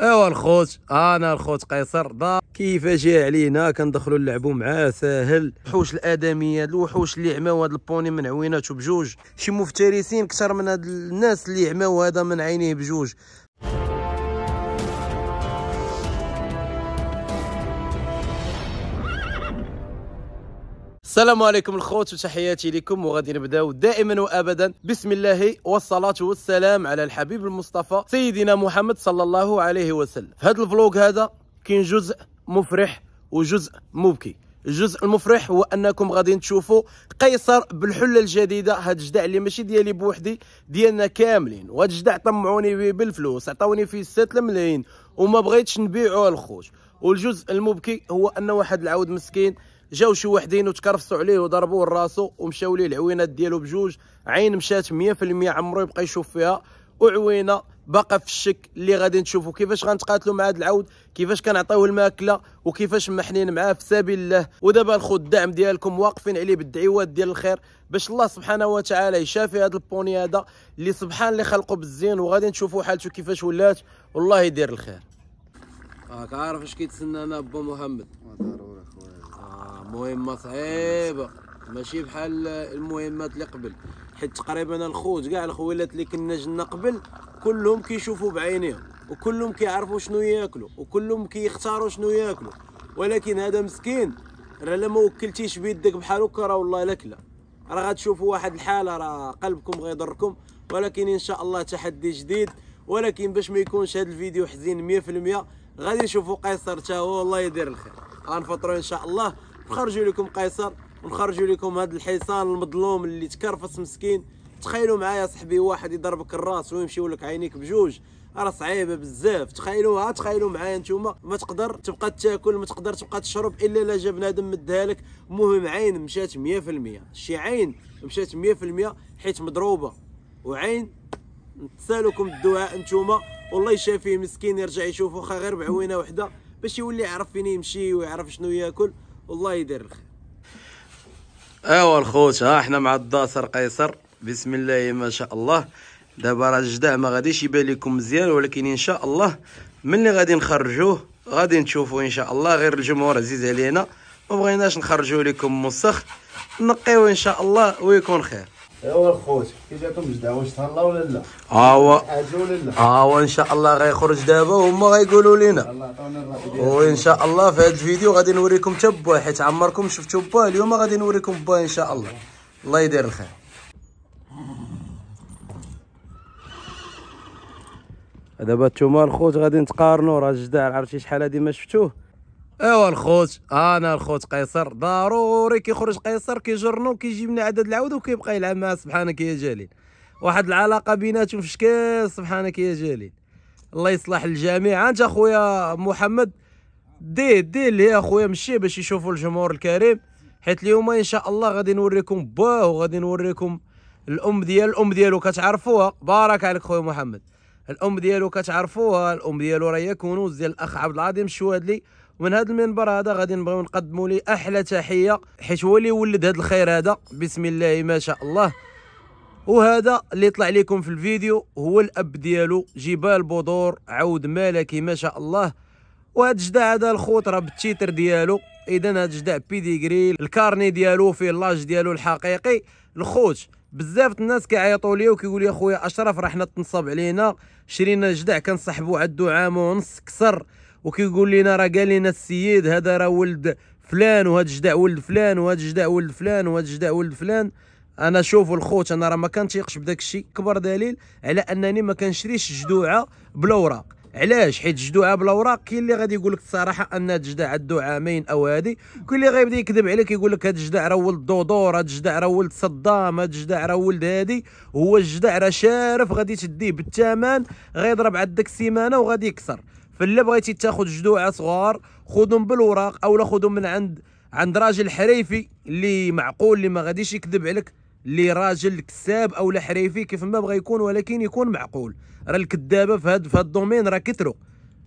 ايوا الخوت انا الخوت قيصر دا كيفاش علينا كندخلوا نلعبوا معاه ساهل الوحوش الادميه الوحوش اللي عماو هاد البوني من عويناتو بجوج شي مفترسين كثر من هاد الناس اللي عماو هذا من عينيه بجوج السلام عليكم الخوت وتحياتي لكم وغادي نبداو دائما وابدا بسم الله والصلاه والسلام على الحبيب المصطفى سيدنا محمد صلى الله عليه وسلم في هذا الفلوق هذا كاين جزء مفرح وجزء مبكي الجزء المفرح هو انكم غادي تشوفوا قيصر بالحله الجديده هاد الجدع اللي ماشي ديالي بوحدي ديالنا كاملين وهاد الجدع طمعوني به بالفلوس عطاوني فيه 6 ملايين وما بغيتش نبيعه الخوت والجزء المبكي هو ان واحد العود مسكين جاو شي وحدين وتكرفصوا عليه وضربوه راسو ومشاو ليه العوينات ديالو بجوج عين مشات 100% عمرو يبقى يشوف فيها وعوينه باقا في الشك اللي غادي نشوفوا كيفاش غنتقاتلوا مع هذا العود كيفاش كنعطيوه الماكله وكيفاش محنين معاه في سبيل الله ودابا الخد الدعم ديالكم واقفين عليه بالدعوات ديال الخير باش الله سبحانه وتعالى يشافي هذا البوني هذا اللي سبحان اللي خلقه بالزين وغادي نشوفوا حالته كيفاش ولات والله يدير الخير راك عارف اش كيتسنى انا با محمد ضروري مهمة صعيبة ماشي بحال المهمات اللي قبل حيت تقريبا الخوت كاع الخويلات اللي كنا جنا قبل كلهم كيشوفوا بعينيهم وكلهم كيعرفوا شنو ياكلوا وكلهم كيختاروا شنو ياكلوا ولكن هذا مسكين راه لا ما وكلتيش بيدك بحال هكا راه والله لا كلا راه غتشوفوا واحد الحاله راه قلبكم غيضركم ولكن ان شاء الله تحدي جديد ولكن باش ما يكونش هذا الفيديو حزين 100% غادي نشوفوا قيصر تا هو والله يدير الخير غنفطروا ان شاء الله نخرجوا لكم قيصر ونخرجوا لكم هذا الحصان المظلوم اللي تكرفس مسكين تخيلوا معايا صاحبي واحد يضربك الراس ويمشيو لك عينيك بجوج راه صعيبه بزاف تخيلوها تخيلوا معايا نتوما ما تقدر تبقى تاكل ما تقدر تبقى تشرب الا لا جا بنادم مدها لك المهم عين مشات 100% شي عين مشات 100% حيت مضروبه وعين نتسالكم الدعاء نتوما والله يشافيه مسكين يرجع يشوف واخا غير بعوينه وحده باش يولي يعرف فين يمشي ويعرف شنو ياكل والله يدير الخير ايوا الخوت ها حنا مع الضاسر قيصر بسم الله ما شاء الله دابا راه الجدع ما غاديش يبان لكم مزيان ولكن ان شاء الله ملي غادي نخرجوه غادي نشوفوا ان شاء الله غير الجمهور عزيز علينا ما بغيناش نخرجوا لكم مسخ نقيوه ان شاء الله ويكون خير ايوا الخوت كي جاتهم جدع واش تهلا ولا لا؟ ها هو ها هو ان شاء الله غيخرج دابا وهما غيقولوا لنا وان شاء الله في هذا الفيديو غادي نوريكم حتى باه حيت عمركم شفتوا با اليوم غادي نوريكم با ان شاء الله الله يدير الخير دابا نتوما الخوت غادي نتقارنوا راه الجدع عرفتي شحال هادي ما شفتوه ايوا الخوت انا الخوت قيصر ضروري كيخرج قيصر كيجرنو كيجيب لنا عدد العود وكيبقى يلعب معاه سبحانك يا جليل واحد العلاقه بيناتهم في شكل سبحانك يا جليل الله يصلح الجميع انت اخويا محمد ديه ديه ليه اخويا مشي باش يشوفوا الجمهور الكريم حيت اليوم ان شاء الله غادي نوريكم باه وغادي نوريكم الام ديال الام ديالو كتعرفوها بارك عليك خويا محمد الام ديالو كتعرفوها الام ديالو راه هي كنوز ديال الاخ عبد العظيم الشوادلي ومن هذا المنبر هذا غادي نبغيو نقدموا ليه احلى تحيه حيت هو اللي ولد هذا الخير هذا بسم الله ما شاء الله وهذا اللي طلع لكم في الفيديو هو الاب ديالو جبال بودور عود ملكي ما شاء الله وهذا الجدع هذا الخوت راه بالتيتر ديالو اذا هذا الجدع بيديغري الكارني ديالو فيه اللاج ديالو الحقيقي الخوت بزاف الناس كيعيطوا ليا وكيقول لي خويا اشرف راه حنا تنصب علينا شرينا جدع كنصاحبو عدو عام ونص كسر وكيقول لنا راه قال لنا السيد هذا راه ولد فلان وهذا جدع ولد فلان وهذا جدع ولد فلان وهذا جدع ولد فلان انا شوفوا الخوت انا راه ما كنتيقش بداك الشيء كبر دليل على انني ما كنشريش جدوعه بلا اوراق علاش حيت جدوعه بلا اوراق كاين اللي غادي يقول لك الصراحه ان الجدع عنده عامين او هادي كل اللي غيبدا يكذب عليك يقول لك هاد الجدع راه ولد دودور هاد الجدع راه ولد صدام هاد الجدع راه ولد هادي هو الجدع راه شارف غادي تديه بالثمن غيضرب عندك سيمانه وغادي يكسر فلا بغيتي تاخذ جدوعه صغار خذهم بالوراق او لا خذهم من عند عند راجل حريفي اللي معقول اللي ما غاديش يكذب عليك اللي راجل كساب او حريفي كيف ما بغى يكون ولكن يكون معقول راه الكذابه في هاد في هاد الدومين راه كثروا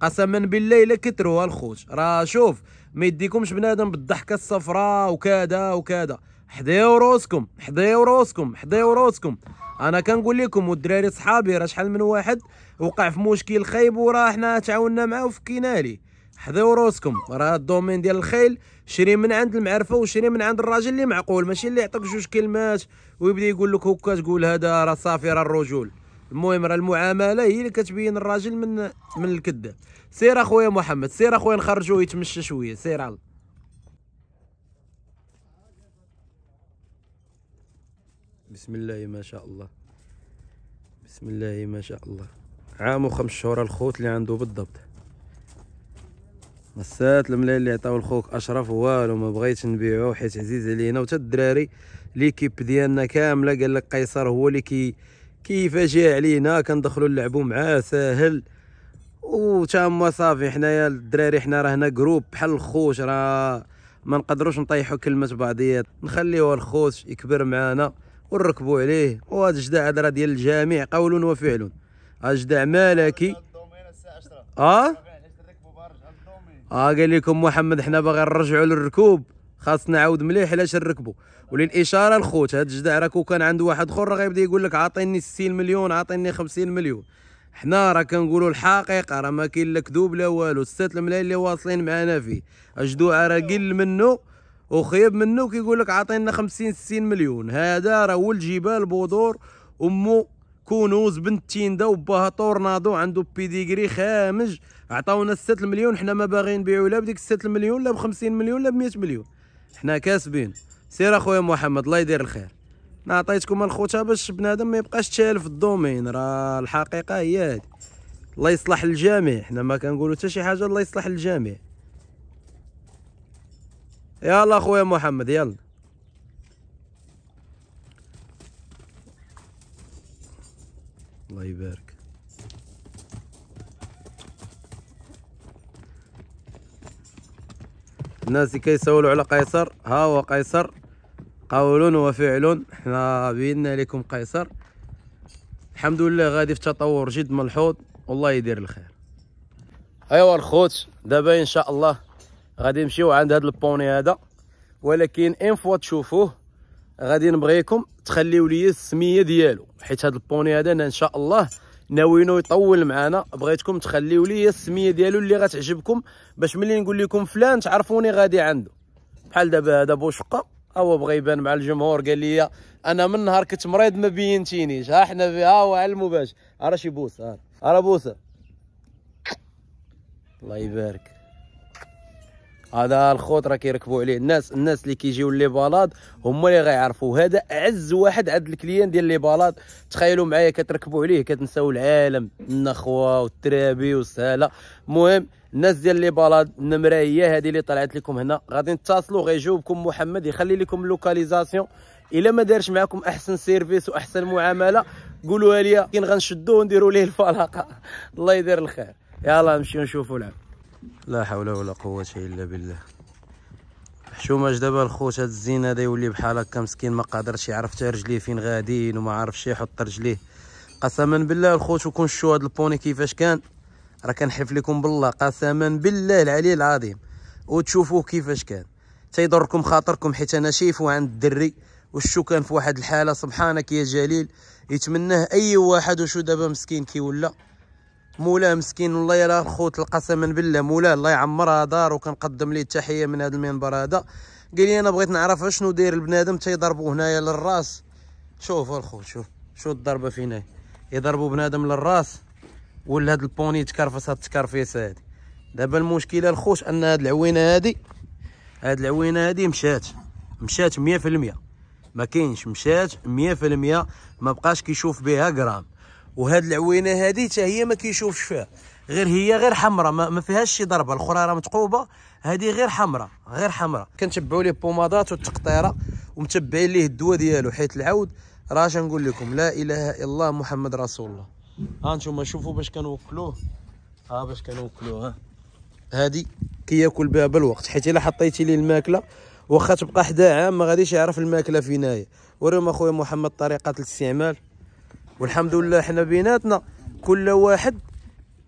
قسما بالله الا كثروا الخوت راه شوف ما يديكمش بنادم بالضحكه الصفراء وكذا وكذا حضيو روسكم حضيو روسكم حضيو روسكم انا كنقول لكم والدراري صحابي راه شحال من واحد وقع في مشكل خايب وراه حنا تعاوننا معاه وفكينا ليه حذو روسكم راه الدومين ديال الخيل شري من عند المعرفه وشري من عند الراجل اللي معقول ماشي اللي يعطيك جوج كلمات ويبدا يقول لك هكا تقول هذا راه صافي راه الرجول المهم راه المعامله هي اللي كتبين الراجل من من الكذاب سير اخويا محمد سير اخويا نخرجوه يتمشى شويه سير على بسم الله ما شاء الله بسم الله ما شاء الله عام وخمس شهور الخوت اللي عنده بالضبط مسات الملايين اللي عطاو الخوك اشرف والو ما بغيتش نبيعو حيت عزيز علينا وتا الدراري ليكيب ديالنا كامله قال لك قيصر هو اللي كي كيفاجئ علينا كندخلوا نلعبوا معاه ساهل و وتما صافي حنايا الدراري حنا راه هنا جروب بحال الخوت راه ما نقدروش نطيحوا كلمه بعضيات نخليوه الخوت يكبر معانا ونركبوا عليه وهاد الجداع هذا ديال الجميع قول وفعل اجدع مالكي اه اه قال لكم محمد حنا باغي نرجعوا للركوب خاصنا نعاود مليح علاش نركبوا وللاشاره الخوت هاد الجدع راه كان عنده واحد اخر راه غيبدا يقول لك عاطيني 60 مليون عاطيني 50 مليون حنا راه كنقولوا الحقيقه راه ما كاين لا كذوب لا والو ستات الملايين اللي واصلين معانا فيه اجدو راه قل منه وخيب منه كيقول لك عاطينا 50 60 مليون هذا راه هو الجبال بودور امو كونوز بنت تيندا وباها تورنادو عنده بيديغري خامج عطاونا 6 مليون حنا ما باغيين نبيعو لا بديك 6 مليون لا ب 50 مليون لا ب 100 مليون حنا كاسبين سير اخويا محمد الله يدير الخير انا عطيتكم الخوتة باش بنادم ما يبقاش تشال في الدومين راه الحقيقه هي هادي الله يصلح الجميع حنا ما كنقولوا حتى شي حاجه الله يصلح الجميع يلا اخويا محمد يلا الله يبارك الناس كيسولوا على قيصر ها هو قيصر قول وفعل حنا بينا لكم قيصر الحمد لله غادي في تطور جد ملحوظ والله يدير الخير ايوا الخوت دابا ان شاء الله غادي نمشيو عند هذا البوني هذا ولكن ان فوا تشوفوه غادي نبغيكم تخليو لي السميه ديالو حيت هذا البوني هذا انا ان شاء الله ناويينو يطول معنا بغيتكم تخليو لي السميه ديالو اللي غتعجبكم باش ملي نقول لكم فلان تعرفوني غادي عنده بحال دابا هذا بوشقه هو بغى يبان مع الجمهور قال لي انا من نهار كنت مريض ما بينتينيش ها حنا ها هو على المباشر راه شي بوسه راه بوسه الله يبارك هذا راه كيركبوا عليه الناس الناس اللي كيجيو لي بالاد هما اللي غيعرفوا هذا اعز واحد عند الكليان ديال لي بالاد تخيلوا معايا كتركبوا عليه كتنساو العالم النخوه والترابي والسهاله المهم الناس ديال لي بالاد النمره هي هذه اللي طلعت لكم هنا غادي نتصلوا غيجاوبكم محمد يخلي لكم اللوكاليزاسيون الا ما دارش معكم احسن سيرفيس واحسن معامله قولوها لي كين غنشدوه ونديروا ليه الفلاقه الله يدير الخير يلا نمشيو نشوفوا العام لا حول ولا قوه الا بالله حشوماش دابا الخوت هاد الزين هذا يولي بحال هكا مسكين ما قادرش يعرف حتى رجليه فين غاديين وما عارفش يحط رجليه قسما بالله الخوت وكون شتو هاد البوني كيفاش كان راه كنحلف لكم بالله قسما بالله العلي العظيم وتشوفوه كيفاش كان تيضركم خاطركم حيت انا شايفو عند الدري وشو كان في واحد الحاله سبحانك يا جليل يتمناه اي واحد وشو دابا مسكين كيولى مولاه مسكين والله يرى الخوت قسما بالله مولاه الله يعمرها دار وكنقدم ليه التحيه من هذا المنبر هذا قال لي انا بغيت نعرف اشنو داير البنادم تيضربوه هنايا للراس شوف الخوت شوف شو الضربه فينا يضربوا بنادم للراس ولا هاد البوني تكرفس هاد التكرفيسه هادي دابا المشكله الخوت ان هاد العوينه هادي هاد العوينه هادي مشات مشات 100% ما كاينش مشات 100% ما بقاش كيشوف بها غرام وهاد العوينه هادي حتى هي ما كيشوفش فيها غير هي غير حمراء ما, ما فيهاش شي ضربه الاخرى راه متقوبه هادي غير حمراء غير حمراء كنتبعوا ليه بومادات والتقطيره ومتبعين ليه الدواء ديالو حيت العود راه نقول لكم لا اله الا الله محمد رسول الله ها انتم شوفوا باش كنوكلوه ها باش كنوكلوه ها هادي كياكل بها بالوقت حيت الا حطيتي ليه الماكله واخا تبقى حدا عام ما غاديش يعرف الماكله فين هي وريهم اخويا محمد طريقه الاستعمال والحمد لله حنا بيناتنا كل واحد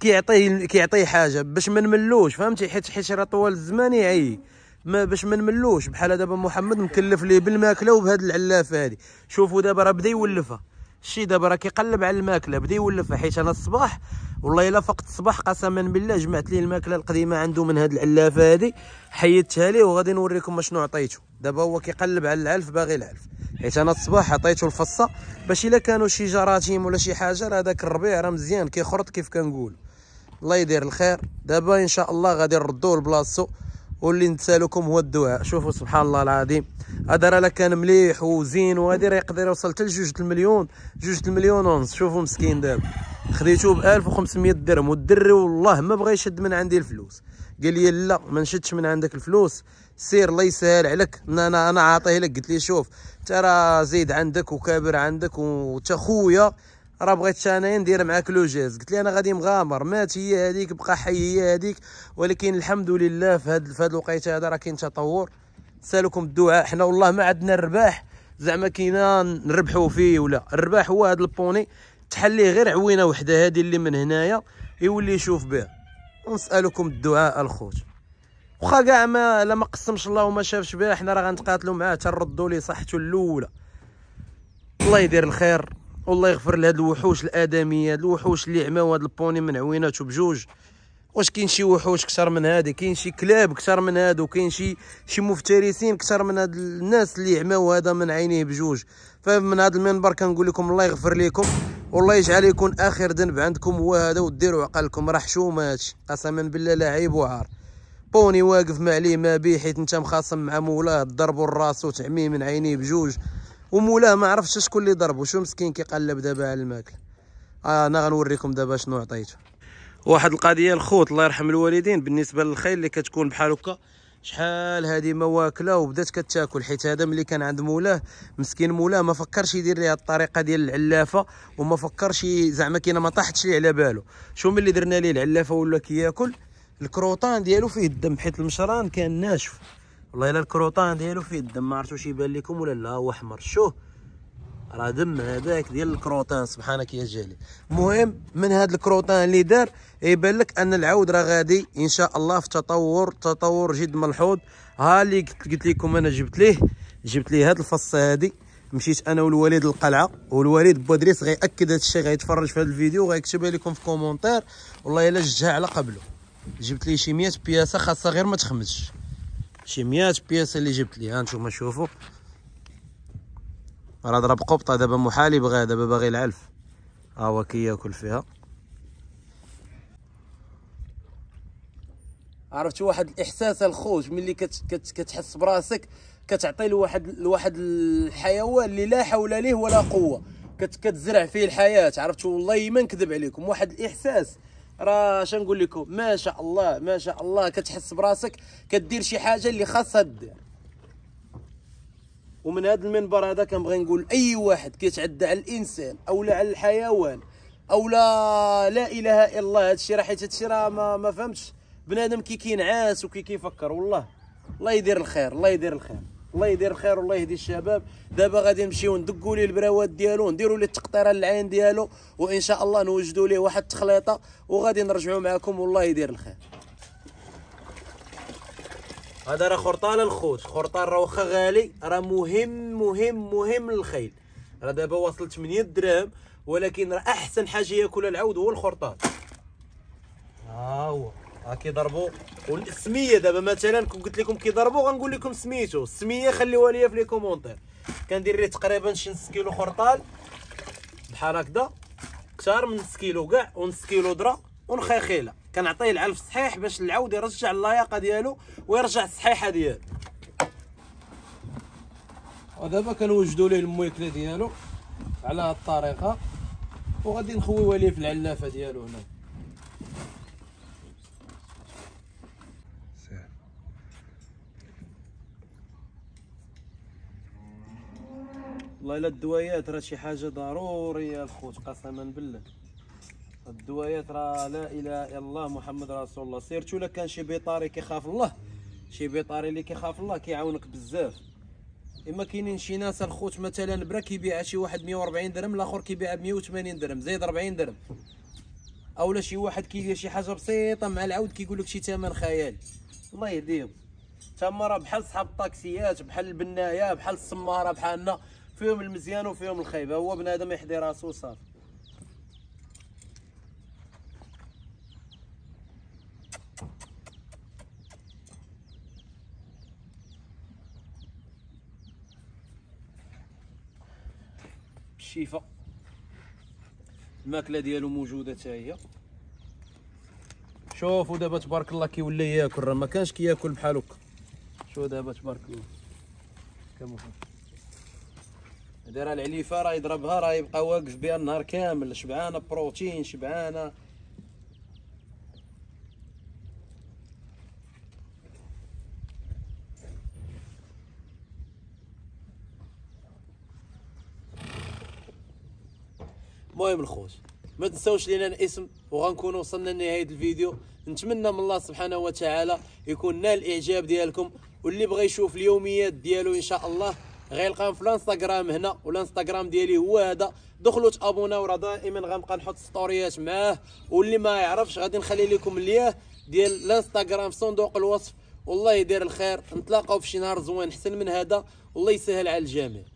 كيعطيه كيعطيه حاجه باش ما نملوش فهمتي حيت حيت راه طوال الزمان يعي ما باش ما نملوش بحال دابا محمد مكلف ليه بالماكله وبهاد العلافه هادي شوفوا دابا راه بدا يولفها شي دابا راه كيقلب على الماكله بدا يولفها حيت انا الصباح والله الا فقت الصباح قسما بالله جمعت ليه الماكله القديمه عنده من هاد العلافه هادي حيدتها ليه وغادي نوريكم شنو عطيته دابا هو كيقلب على العلف باغي العلف حيت انا الصباح عطيته الفصه باش الا كانوا شي جراثيم ولا شي حاجه راه داك الربيع راه مزيان كيخرط كيف كنقول الله يدير الخير دابا ان شاء الله غادي نردوه لبلاصتو واللي نتسالكم هو الدعاء شوفوا سبحان الله العظيم هذا راه كان مليح وزين وهذا راه يقدر يوصل حتى لجوج المليون جوج المليون ونص شوفوا مسكين دابا خديته ب 1500 درهم والدري والله ما بغى يشد من عندي الفلوس قال لي لا ما نشدش من عندك الفلوس سير الله يسهل عليك انا انا عاطيه لك قلت لي شوف ترى زيد عندك وكابر عندك وتا خويا راه بغيت انا ندير معاك لوجيز قلت لي انا غادي مغامر مات هي هذيك بقى حي هي هذيك ولكن الحمد لله في هذا في هذا الوقت هذا راه كاين تطور سالكم الدعاء حنا والله ما عندنا الرباح زعما كاين نربحوا فيه ولا الرباح هو هاد البوني تحليه غير عوينه وحده هذه اللي من هنايا يولي يشوف بها ونسالكم الدعاء الخوت واخا كاع ما لا ما قسمش الله وما شافش بها حنا راه غنتقاتلوا معاه نردوا ليه صحته الاولى الله يدير الخير والله يغفر لهاد الوحوش الادميه هاد الوحوش اللي عماو هاد البوني من عويناتو بجوج واش كاين شي وحوش كثر من هادي كاين شي كلاب كثر من هادو كاين شي شي مفترسين كثر من هاد الناس اللي عماو هذا من عينيه بجوج فمن هاد المنبر كنقول لكم الله يغفر لكم والله يجعل يكون اخر ذنب عندكم هو هذا وديروا عقلكم راه حشومه هادشي قسما بالله لا عيب وعار بوني واقف ما عليه ما بيه حيت انت مخاصم مع مولاه ضربوا الراس وتعميه من عينيه بجوج ومولاه ما عرفتش شكون اللي ضربو شو مسكين كيقلب دابا على الماكله آه انا غنوريكم دابا شنو عطيته واحد القضيه الخوت الله يرحم الوالدين بالنسبه للخيل اللي كتكون بحال هكا شحال هذه ما واكله وبدات كتاكل حيت هذا ملي كان عند مولاه مسكين مولاه ما فكرش يدير ليها الطريقه ديال العلافه وما فكرش زعما كاينه ما طاحتش ليه على باله شو ملي درنا ليه العلافه ولا كياكل الكروطان ديالو فيه الدم حيت المشران كان ناشف والله الا الكروطان ديالو فيه الدم ما عرفتوش واش يبان لكم ولا لا هو احمر شوف راه دم هذاك ديال الكروطان سبحانك يا جليل المهم من هذا الكروطان اللي دار يبان لك ان العود راه غادي ان شاء الله في تطور تطور جد ملحوظ ها اللي قلت لكم انا جبت ليه جبت ليه هذه الفصه هذه مشيت انا والوليد القلعه والوليد بودريس غياكد هذا الشيء غيتفرج في هذا الفيديو وغيكتبها لكم في كومونتير والله الا جها على قبله جبت ليه شي 100 بياسه خاصها غير ما تخمدش شي 100 بياسه اللي جبت لي ها نتوما شوفوا راه ضرب قبطه دابا محال يبغى دابا باغي العلف ها هو كياكل فيها عرفت واحد الاحساس الخوج ملي كت كت كتحس براسك كتعطي لواحد لواحد الحيوان اللي لا حول ليه ولا قوه كت كتزرع فيه الحياه عرفت والله ما نكذب عليكم واحد الاحساس راه شنقول لكم ما شاء الله ما شاء الله كتحس براسك كدير شي حاجه اللي خاصها دير ومن هذا المنبر هذا كنبغي نقول اي واحد كيتعدى على الانسان او على الحيوان او لا لا اله الا الله هذا الشيء راه حيت هذا راه ما, ما فهمتش بنادم كي كينعس وكي كيفكر والله الله يدير الخير الله يدير الخير الله يدير الخير والله يهدي الشباب دابا غادي نمشيو ندقوا ليه البراوات ديالو نديروا ليه التقطيره للعين ديالو وان شاء الله نوجدوا ليه واحد التخليطه وغادي نرجعوا معكم والله يدير الخير هذا راه خرطان الخوت خرطان راه واخا غالي راه مهم مهم مهم للخيل راه دابا واصل 8 دراهم ولكن راه احسن حاجه ياكلها العود هو الخرطان ها هو ها كيضربوا والسميه دابا مثلا كون قلت لكم كيضربوا غنقول لكم سميتو السميه خليوها ليا في لي كومونتير كندير ليه تقريبا شي نص كيلو خرطال بحال هكذا اكثر من نص كيلو كاع ونص كيلو ذره ونخيخيله كنعطيه العلف صحيح باش العود يرجع اللياقه ديالو ويرجع الصحيحه ديالو ودابا كنوجدوا ليه المويكله ديالو على هاد الطريقه وغادي نخويوها ليه في العلافه ديالو هنا والله الا الدوايات راه شي حاجه ضروريه الخوت قسما بالله الدوايات راه لا اله الا الله محمد رسول الله سيرتو الا كان شي بيطاري كيخاف الله شي بيطاري اللي كيخاف الله كيعاونك بزاف اما كاينين شي ناس الخوت مثلا برا كيبيعها شي واحد 140 درهم الاخر كيبيعها ب 180 درهم زيد 40 درهم اولا شي واحد كيدير شي حاجه بسيطه مع العود كيقول لك شي ثمن خيالي الله يهديهم تما راه بحال صحاب الطاكسيات بحال البنايه بحال السماره بحالنا فيهم المزيان وفيهم الخايب هو بنادم يحدي راسو وصافي بالشيفه الماكله ديالو موجوده حتى هي شوفوا دابا تبارك الله كيولي ياكل راه ما كانش كياكل بحال هكا شوفوا دابا تبارك الله كما دايره العليفه راه يضربها راه يبقى واقف بها النهار كامل شبعانه بروتين شبعانه المهم الخوت ما تنساوش لينا الاسم وغنكونوا وصلنا لنهايه الفيديو نتمنى من الله سبحانه وتعالى يكون نال الاعجاب ديالكم واللي بغى يشوف اليوميات ديالو ان شاء الله غيلقاهم في الانستغرام هنا والانستغرام ديالي هو هذا دخلوا تابوناو راه دائما غنبقى نحط ستوريات معاه واللي ما يعرفش غادي نخلي لكم لياه ديال الانستغرام في صندوق الوصف والله يدير الخير نتلاقاو في شي نهار زوين احسن من هذا والله يسهل على الجميع